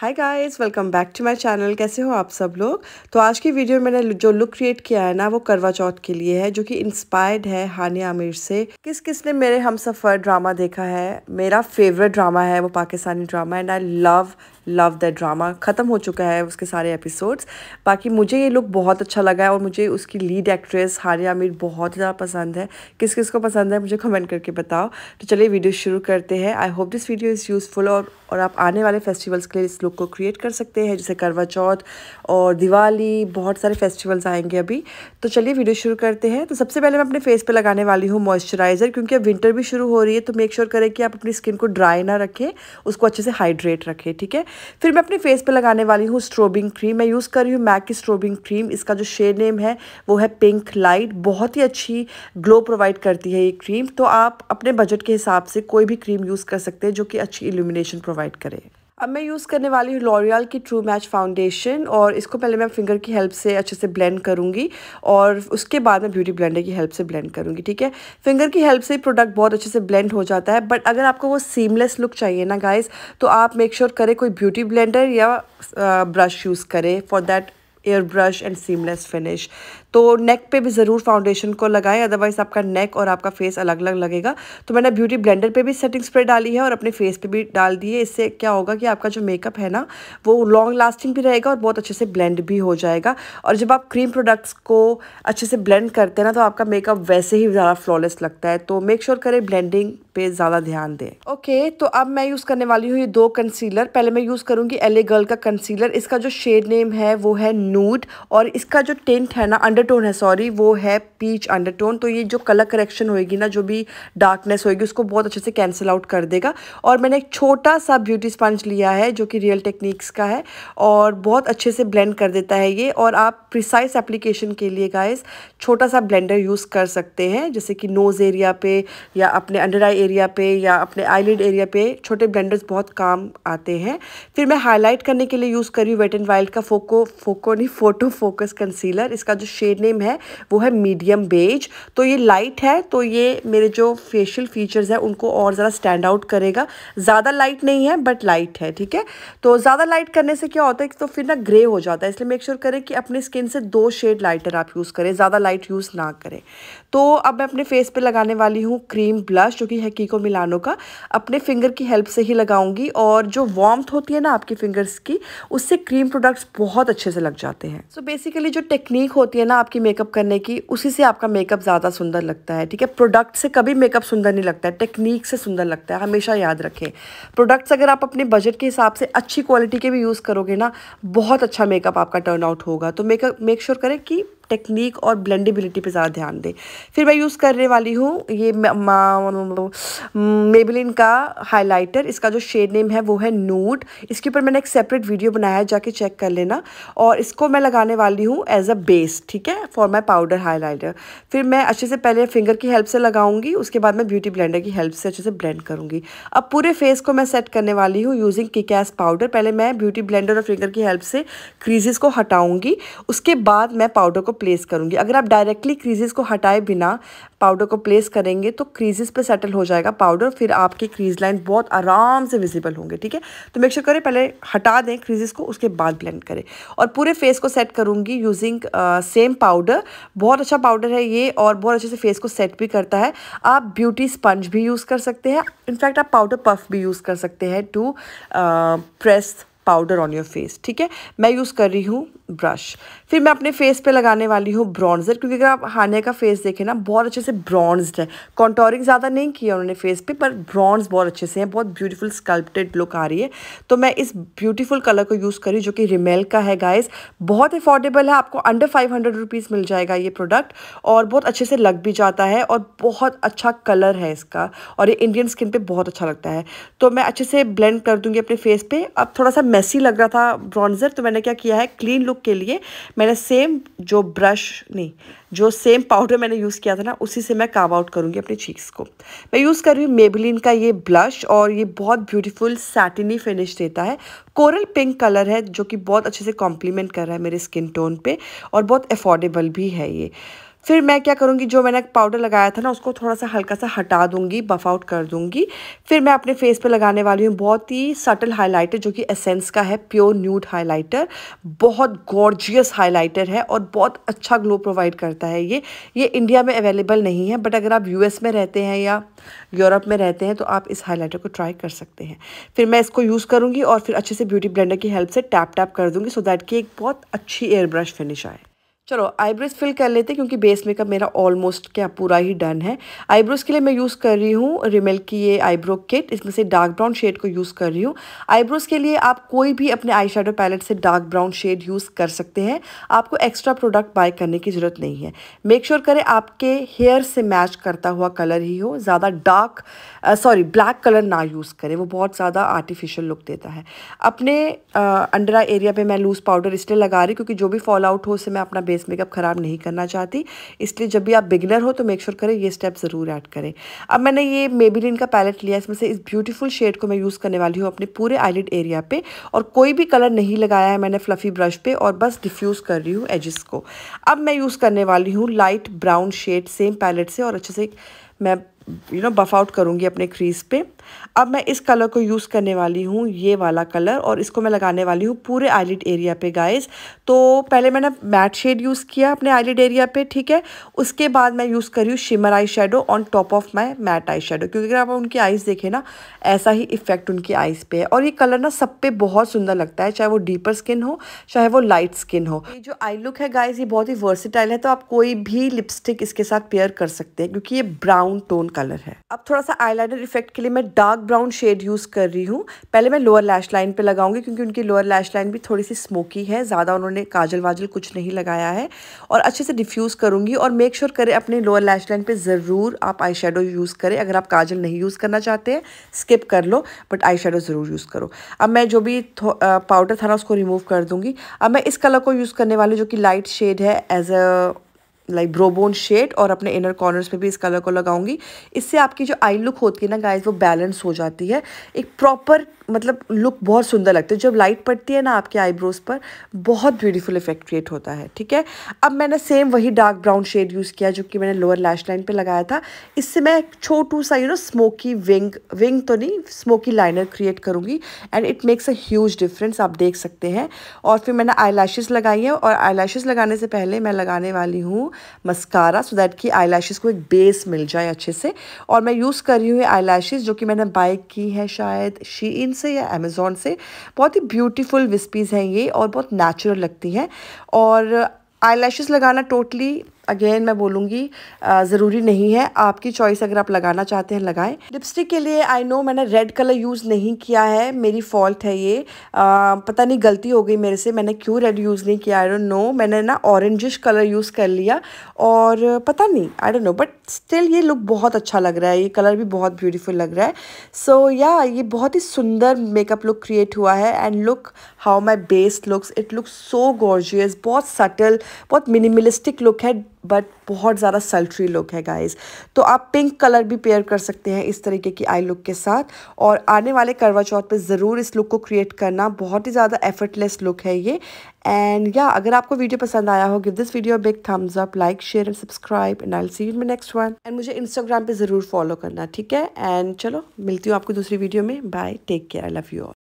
hi guys welcome back to my channel कैसे हो आप सब लोग तो आज की वीडियो में मैंने जो लुक क्रिएट किया है ना वो करवा चौथ के लिए है जो कि इंस्पायर्ड है हानिया आमिर से किस किस ने मेरे हम सफ़र ड्रामा देखा है मेरा फेवरेट ड्रामा है वो Pakistani drama and I love love the drama ख़त्म हो चुका है उसके सारे एपिसोड्स बाकी मुझे ये लुक बहुत अच्छा लगा है और मुझे उसकी लीड एक्ट्रेस हारिया आमिर बहुत ज़्यादा पसंद है किस किस को पसंद है मुझे कमेंट करके बताओ तो चलिए वीडियो शुरू करते हैं I hope this video is useful और और आप आने वाले फेस्टिवल्स के लिए इस लुक को क्रिएट कर सकते हैं जैसे करवा चौथ और दिवाली बहुत सारे फेस्टिवल्स आएंगे अभी तो चलिए वीडियो शुरू करते हैं तो सबसे पहले मैं अपने फेस पे लगाने वाली हूँ मॉइस्चराइज़र क्योंकि अब विंटर भी शुरू हो रही है तो मेक श्योर sure करें कि आप अपनी स्किन को ड्राई ना रखें उसको अच्छे से हाइड्रेट रखें ठीक है फिर मैं अपने फेस पे लगाने वाली हूँ स्ट्रोबिंग क्रीम मैं यूज़ कर रही हूँ मैक की स्ट्रोबिंग क्रीम इसका जो शेड नेम है वो है पिंक लाइट बहुत ही अच्छी ग्लो प्रोवाइड करती है ये क्रीम तो आप अपने बजट के हिसाब से कोई भी क्रीम यूज़ कर सकते हैं जो कि अच्छी इल्यूमिनेशन प्रोवाइड करे अब मैं यूज़ करने वाली हूँ लॉरियल की ट्रू मैच फाउंडेशन और इसको पहले मैं फिंगर की हेल्प से अच्छे से ब्लेंड करूँगी और उसके बाद मैं ब्यूटी ब्लेंडर की हेल्प से ब्लेंड करूँगी ठीक है फिंगर की हेल्प से प्रोडक्ट बहुत अच्छे से ब्लेंड हो जाता है बट अगर आपको वो सीमलेस लुक चाहिए ना गाइज तो आप मेक श्योर sure करें कोई ब्यूटी ब्लेंडर या ब्रश uh, यूज़ करें for that air brush and seamless finish तो नेक पे भी ज़रूर फाउंडेशन को लगाएं अदरवाइज़ आपका नेक और आपका फेस अलग अलग लगेगा तो मैंने ब्यूटी ब्लेंडर पे भी सेटिंग स्प्रे डाली है और अपने फेस पे भी डाल दी है इससे क्या होगा कि आपका जो मेकअप है ना वो लॉन्ग लास्टिंग भी रहेगा और बहुत अच्छे से ब्लेंड भी हो जाएगा और जब आप क्रीम प्रोडक्ट्स को अच्छे से ब्लेंड करते हैं ना तो आपका मेकअप वैसे ही ज़्यादा फ्लॉलेस लगता है तो मेक श्योर करें ब्लेंडिंग पे ज़्यादा ध्यान दें ओके okay, तो अब मैं यूज़ करने वाली हूँ ये दो कंसीलर पहले मैं यूज़ करूँगी एले गर्ल का कंसीलर इसका जो शेड नेम है वो है नूड और इसका जो टेंट है ना अंडर अंडरटोन है सॉरी वो है पीच अंडरटोन तो ये जो कलर करेक्शन होएगी ना जो भी डार्कनेस होएगी उसको बहुत अच्छे से कैंसिल आउट कर देगा और मैंने एक छोटा सा ब्यूटी स्पंज लिया है जो कि रियल टेक्निक्स का है और बहुत अच्छे से ब्लेंड कर देता है ये और आप प्रिसाइस एप्लीकेशन के लिए गाइस छोटा सा ब्लेंडर यूज़ कर सकते हैं जैसे कि नोज़ एरिया पे या अपने अंडर आई एरिया पे या अपने आईलिड एरिया पे छोटे ब्लेंडर्स बहुत काम आते हैं फिर मैं हाईलाइट करने के लिए यूज़ करी वेट एंड वाइल्ड का फोको फोको नहीं फोटो फोकस कंसीलर इसका जो शेड शेड नेम है वो है मीडियम बेज तो ये लाइट है तो ये मेरे जो फेशियल फीचर्स हैं उनको और ज़रा स्टैंड आउट करेगा ज़्यादा लाइट नहीं है बट लाइट है ठीक है तो ज़्यादा लाइट करने से क्या होता है तो फिर ना ग्रे हो जाता है इसलिए मेक श्योर sure करें कि अपनी स्किन से दो शेड लाइटर आप यूज़ करें ज़्यादा लाइट यूज़ ना करें तो अब मैं अपने फेस पर लगाने वाली हूँ क्रीम ब्लश जो कि है कीको मिलानो का अपने फिंगर की हेल्प से ही लगाऊंगी और जो वार्म्थ होती है ना आपकी फिंगर्स की उससे क्रीम प्रोडक्ट्स बहुत अच्छे से लग जाते हैं सो so बेसिकली जो टेक्निक होती है ना आपकी मेकअप करने की उसी से आपका मेकअप ज़्यादा सुंदर लगता है ठीक है प्रोडक्ट से कभी मेकअप सुंदर नहीं लगता है टेक्निक से सुंदर लगता है हमेशा याद रखें प्रोडक्ट्स अगर आप अपने बजट के हिसाब से अच्छी क्वालिटी के भी यूज़ करोगे ना बहुत अच्छा मेकअप आपका टर्न आउट होगा तो मेकअप मेक श्योर करें कि टेक्निक और ब्लेंडेबिलिटी पे ज़्यादा ध्यान दें फिर मैं यूज़ करने वाली हूँ ये मेबलिन का हाइलाइटर इसका जो शेड नेम है वो है नूट इसके ऊपर मैंने एक सेपरेट वीडियो बनाया है जाके चेक कर लेना और इसको मैं लगाने वाली हूँ एज अ बेस ठीक है फॉर माई पाउडर हाईलाइटर फिर मैं अच्छे से पहले फिंगर की हेल्प से लगाऊंगी उसके बाद मैं ब्यूटी ब्लेंडर की हेल्प से अच्छे से ब्लेंड करूँगी अब पूरे फेस को मैं सेट करने वाली हूँ यूजिंग किकैस पाउडर पहले मैं ब्यूटी ब्लेंडर और फिंगर की हेल्प से क्रीजेस को हटाऊंगी उसके बाद मैं पाउडर को प्लेस करूँगी अगर आप डायरेक्टली क्रीजेज़ को हटाए बिना पाउडर को प्लेस करेंगे तो क्रीजेज़ पे सेटल हो जाएगा पाउडर फिर आपके क्रीज लाइन बहुत आराम से विजिबल होंगे ठीक है तो मेक श्योर sure करें पहले हटा दें क्रीजेज़ को उसके बाद ब्लेंड करें और पूरे फेस को सेट करूँगी यूजिंग सेम पाउडर बहुत अच्छा पाउडर है ये और बहुत अच्छे से फेस को सेट भी करता है आप ब्यूटी स्पंज भी यूज़ कर सकते हैं इनफैक्ट आप पाउडर पफ भी यूज़ कर सकते हैं to press powder on your face ठीक है मैं यूज़ कर रही हूँ ब्रश फिर मैं अपने फेस पे लगाने वाली हूँ ब्रॉन्जर क्योंकि अगर आप हानिया का फेस देखें ना बहुत अच्छे से ब्रॉन्ज्ड है कॉन्टोरिंग ज़्यादा नहीं किया उन्होंने फेस पे पर ब्रॉन्ज बहुत अच्छे से हैं बहुत ब्यूटीफुल स्कल्प्टेड लुक आ रही है तो मैं इस ब्यूटीफुल कलर को यूज़ करी जो कि रिमेल का है गाइस बहुत अफोर्डेबल है आपको अंडर फाइव हंड्रेड मिल जाएगा ये प्रोडक्ट और बहुत अच्छे से लग भी जाता है और बहुत अच्छा कलर है इसका और ये इंडियन स्किन पर बहुत अच्छा लगता है तो मैं अच्छे से ब्लेंड कर दूँगी अपने फेस पर अब थोड़ा सा मैसी लग रहा था ब्रॉन्ज़र तो मैंने क्या किया है क्लीन लुक के लिए मैंने सेम जो ब्रश नहीं जो सेम पाउडर मैंने यूज़ किया था ना उसी से मैं काम आउट करूँगी अपने चीक्स को मैं यूज़ कर रही हूँ मेबलिन का ये ब्लश और ये बहुत ब्यूटीफुल सैटिनी फिनिश देता है कोरल पिंक कलर है जो कि बहुत अच्छे से कॉम्प्लीमेंट कर रहा है मेरे स्किन टोन पर और बहुत अफोर्डेबल भी है ये फिर मैं क्या करूँगी जो मैंने पाउडर लगाया था ना उसको थोड़ा सा हल्का सा हटा दूंगी बफ आउट कर दूँगी फिर मैं अपने फेस पे लगाने वाली हूँ बहुत ही सटल हाइलाइटर जो कि एसेंस का है प्योर न्यूड हाइलाइटर बहुत गॉर्जियस हाइलाइटर है और बहुत अच्छा ग्लो प्रोवाइड करता है ये ये इंडिया में अवेलेबल नहीं है बट अगर आप यू में रहते हैं या यूरोप में रहते हैं तो आप इस हाईलाइटर को ट्राई कर सकते हैं फिर मैं इसको यूज़ करूँगी और फिर अच्छे से ब्यूटी ब्लेंडर की हेल्प से टैप टैप कर दूँगी सो दैट की एक बहुत अच्छी एयर ब्रश फिनिश आए चलो आईब्रोज फिल कर लेते हैं क्योंकि बेस मेकअप मेरा ऑलमोस्ट क्या पूरा ही डन है आईब्रोज के लिए मैं यूज़ कर रही हूँ रिमेल की ये आईब्रो किट इसमें से डार्क ब्राउन शेड को यूज़ कर रही हूँ आईब्रोज के लिए आप कोई भी अपने आई पैलेट से डार्क ब्राउन शेड यूज़ कर सकते हैं आपको एक्स्ट्रा प्रोडक्ट बाय करने की ज़रूरत नहीं है मेक श्योर sure करें आपके हेयर से मैच करता हुआ कलर ही हो ज़्यादा डार्क सॉरी ब्लैक कलर ना यूज़ करें वो बहुत ज़्यादा आर्टिफिशियल लुक देता है अपने अंडर एरिया पर मैं लूज़ पाउडर इसलिए लगा रही क्योंकि जो भी फॉल आउट हो उससे मैं अपना बेस फेस मेकअप ख़राब नहीं करना चाहती इसलिए जब भी आप बिगिनर हो तो मेक श्योर करें ये स्टेप ज़रूर ऐड करें अब मैंने ये मेबिलिन का पैलेट लिया इसमें से इस ब्यूटीफुल शेड को मैं यूज़ करने वाली हूँ अपने पूरे आईलिड एरिया पर और कोई भी कलर नहीं लगाया है मैंने फ्लफ़ी ब्रश पे और बस डिफ्यूज़ कर रही हूँ एजिस को अब मैं यूज़ करने वाली हूँ light brown shade same palette से और अच्छे से मैं यू नो बफ आउट करूँगी अपने क्रीज पे अब मैं इस कलर को यूज़ करने वाली हूँ ये वाला कलर और इसको मैं लगाने वाली हूँ पूरे आईलिड एरिया पे गाइस तो पहले मैंने मैट शेड यूज़ किया अपने आईलिड एरिया पे ठीक है उसके बाद मैं यूज़ करी हूँ shimmer eye shadow on top of my matte eye shadow क्योंकि अगर आप उनकी आइज़ देखें ना ऐसा ही इफेक्ट उनकी आइज़ पे है और ये कलर ना सब पे बहुत सुंदर लगता है चाहे वो डीपर स्किन हो चाहे वो लाइट स्किन हो ये जो आई लुक है गाइज ये बहुत ही वर्सिटाइल है तो आप कोई भी लिपस्टिक इसके साथ पेयर कर सकते हैं क्योंकि ये ब्राउन टोन का कलर है अब थोड़ा सा आईलाइनर इफेक्ट के लिए मैं डार्क ब्राउन शेड यूज़ कर रही हूँ पहले मैं लोअर लैश लाइन पे लगाऊंगी क्योंकि उनकी लोअर लैश लाइन भी थोड़ी सी स्मोकी है ज़्यादा उन्होंने काजल वाजल कुछ नहीं लगाया है और अच्छे से डिफ्यूज़ करूंगी और मेक श्योर sure करें अपने लोअर लैश लाइन पर ज़रूर आप आई यूज़ करें अगर आप काजल नहीं यूज़ करना चाहते हैं स्किप कर लो बट आई ज़रूर यूज़ करो अब मैं जो भी पाउडर था ना उसको रिमूव कर दूंगी अब मैं इस कलर को यूज़ करने वाली जो कि लाइट शेड है as a like browbone shade और अपने इनर कॉर्नर्स पे भी इस कलर को लगाऊंगी इससे आपकी जो आई लुक होती है ना गाइस वो बैलेंस हो जाती है एक प्रॉपर मतलब लुक बहुत सुंदर लगता है जब लाइट पड़ती है ना आपके आईब्रोज पर बहुत ब्यूटीफुल इफेक्ट क्रिएट होता है ठीक है अब मैंने सेम वही डार्क ब्राउन शेड यूज़ किया जो कि मैंने लोअर लैश लाइन पर लगाया था इससे मैं छोटू सा you know smoky wing wing तो नहीं स्मोकी लाइनर क्रिएट करूँगी and it makes a huge difference आप देख सकते हैं और फिर मैंने आई लगाई हैं और आई लगाने से पहले मैं लगाने वाली हूँ मस्कारा सो दैट कि आई को एक बेस मिल जाए अच्छे से और मैं यूज़ कर रही हूँ आई जो कि मैंने बाय की है शायद शी इन से या अमेज़ोन से बहुत ही ब्यूटीफुल विस्पीज़ हैं ये और बहुत नेचुरल लगती हैं और आई लगाना टोटली अगेन मैं बोलूँगी ज़रूरी नहीं है आपकी चॉइस अगर आप लगाना चाहते हैं लगाएं लिपस्टिक के लिए आई नो मैंने रेड कलर यूज़ नहीं किया है मेरी फॉल्ट है ये आ, पता नहीं गलती हो गई मेरे से मैंने क्यों रेड यूज़ नहीं किया आई डोंट नो मैंने ना ऑरेंजिश कलर यूज़ कर लिया और पता नहीं I don't know but still ये लुक बहुत अच्छा लग रहा है ये कलर भी बहुत ब्यूटीफुल लग रहा है सो so, या yeah, ये बहुत ही सुंदर मेकअप लुक क्रिएट हुआ है and look how my best looks it looks so gorgeous बहुत सटल बहुत मिनिमलिस्टिक लुक है बट बहुत ज़्यादा सल्ट्री लुक है गाइस तो आप पिंक कलर भी पेयर कर सकते हैं इस तरीके की आई लुक के साथ और आने वाले करवा चौथ पे ज़रूर इस लुक को क्रिएट करना बहुत ही ज़्यादा एफर्टलेस लुक है ये एंड या yeah, अगर आपको वीडियो पसंद आया हो give this video big thumbs up like share and subscribe and I see me next one and मुझे इंस्टाग्राम पर ज़रूर फॉलो करना ठीक है एंड चलो मिलती हूँ आपको दूसरी वीडियो में bye take care I love you all